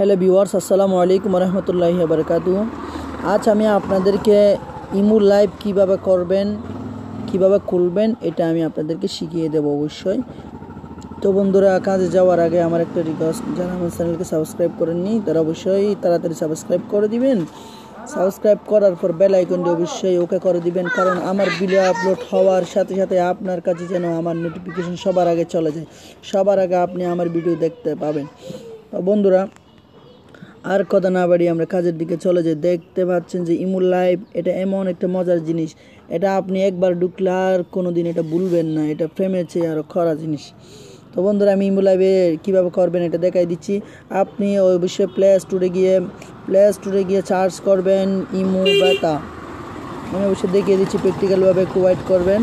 Hello viewers আসসালামু আলাইকুম রহমতুল্লাহি বারকাতু আজ আমি আপনাদেরকে ইমু লাইভ কিভাবে করবেন কিভাবে খুলবেন এটা আমি আপনাদেরকে শিখিয়ে দেব অবশ্যই তো বন্ধুরা কাজে যাওয়ার আগে আমার একটা রিকোয়েস্ট যারা আমার চ্যানেলকে সাবস্ক্রাইব করেননি তারা অবশ্যই তাড়াতাড়ি সাবস্ক্রাইব করে দিবেন সাবস্ক্রাইব করার পর বেল আইকনটি অবশ্যই ওকে করে দিবেন কারণ আমার ভিডিও আপলোড হওয়ার সাথে সাথে আপনার কাছে যেন আমার নোটিফিকেশন সবার আগে চলে যায় সবার আগে আপনি আমার ভিডিও দেখতে পাবেন বন্ধুরা আর কথা না বাড়িয়ে আমরা কাজের দিকে চলে যাই দেখতে পাচ্ছেন যে ইমুল লাইভ এটা এমন একটা মজার জিনিস এটা আপনি একবার ঢুকলে আর কোনো দিন এটা ভুলবেন না এটা ফ্রেমের চেয়ে আরও খরা জিনিস তো বন্ধুরা আমি ইমুল লাইভে কীভাবে করবেন এটা দেখাই দিচ্ছি আপনি অবশ্যই প্লে স্টোরে গিয়ে প্লে স্টোরে গিয়ে সার্চ করবেন ইমু ব্যথা আমি অবশ্যই দেখিয়ে দিচ্ছি প্র্যাকটিক্যালভাবে ওয়াইট করবেন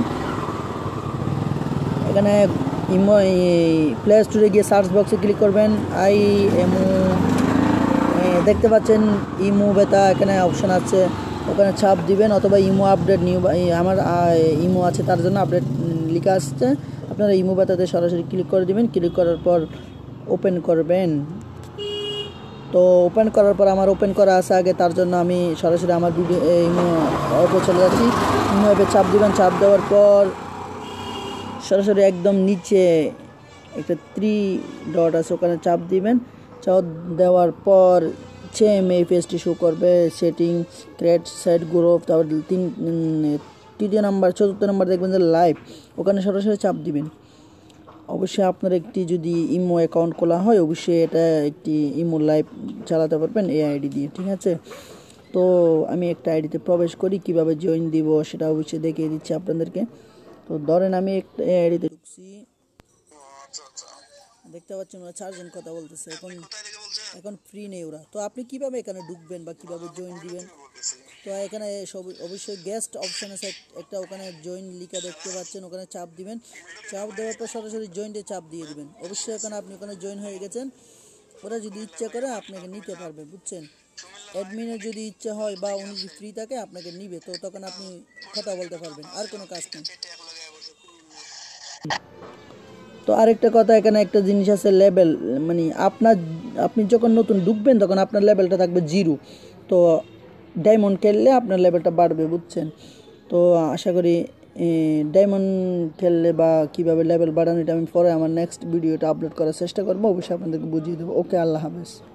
এখানে ইমো প্লে স্টোরে গিয়ে সার্চ বক্সে ক্লিক করবেন আই এমু দেখতে পাচ্ছেন ইমু বেতা এখানে অপশান আছে ওখানে ছাপ দিবেন অথবা ইমো আপডেট নিউ আমার ইমো আছে তার জন্য আপডেট লিখে আসছে আপনারা ইমো বেতাতে সরাসরি ক্লিক করে দিবেন ক্লিক করার পর ওপেন করবেন তো ওপেন করার পর আমার ওপেন করা আছে আগে তার জন্য আমি সরাসরি আমার ইমো অপে চলে যাচ্ছি ইমো অ্যাপে চাপ দিবেন চাপ দেওয়ার পর সরাসরি একদম নিচে একটা থ্রি ডট আছে ওখানে চাপ দিবেন চাপ দেওয়ার পর এম এই পেজটি শো করবে সেটিং ক্রেড সাইড গ্রোভ তারপর তিন তৃতীয় নাম্বার চতুর্থ নাম্বার দেখবেন যে লাইভ ওখানে সরাসরি চাপ দিবেন অবশ্যই আপনার একটি যদি ইমো অ্যাকাউন্ট খোলা হয় অবশ্যই এটা একটি ইমো লাইভ চালাতে পারবেন এই আইডি দিয়ে ঠিক আছে তো আমি একটা আইডিতে প্রবেশ করি কিভাবে জয়েন দিব সেটা অবশ্যই দেখিয়ে দিচ্ছি আপনাদেরকে তো ধরেন আমি একটা এই আইডিতে ঢুকছি আচ্ছা, আচ্ছা। দেখতে পাচ্ছেন ওরা চারজন কথা বলতেছে এখন এখন ফ্রি নেই ওরা তো আপনি কিভাবে এখানে ঢুকবেন বা কিভাবে জয়েন দিবেন তো এখানে অবশ্যই গেস্ট অপশন আছে একটা ওখানে জয়েন লিখা দেখতে পাচ্ছেন ওখানে চাপ দিবেন চাপ দেওয়ার পর সরাসরি জয়েন্টে চাপ দিয়ে দিবেন অবশ্যই এখানে আপনি ওখানে জয়েন হয়ে গেছেন ওরা যদি ইচ্ছা করে আপনাকে নিতে পারবে বুঝছেন অ্যাডমিনের যদি ইচ্ছা হয় বা উনি যদি ফ্রি থাকে আপনাকে নিবে তো তখন আপনি কথা বলতে পারবেন আর কোনো কাজ নেই তো আরেকটা কথা এখানে একটা জিনিস আছে লেভেল মানে আপনার আপনি যখন নতুন ঢুকবেন তখন আপনার লেভেলটা থাকবে জিরো তো ডায়মন্ড খেললে আপনার লেভেলটা বাড়বে বুঝছেন তো আশা করি ডায়মন্ড খেললে বা কীভাবে লেভেল বাড়ানো এটা আমি পরে আমার নেক্সট ভিডিওটা আপলোড করার চেষ্টা করবো অবশ্যই আপনাদেরকে বুঝিয়ে দেবো ওকে আল্লাহ হাফেজ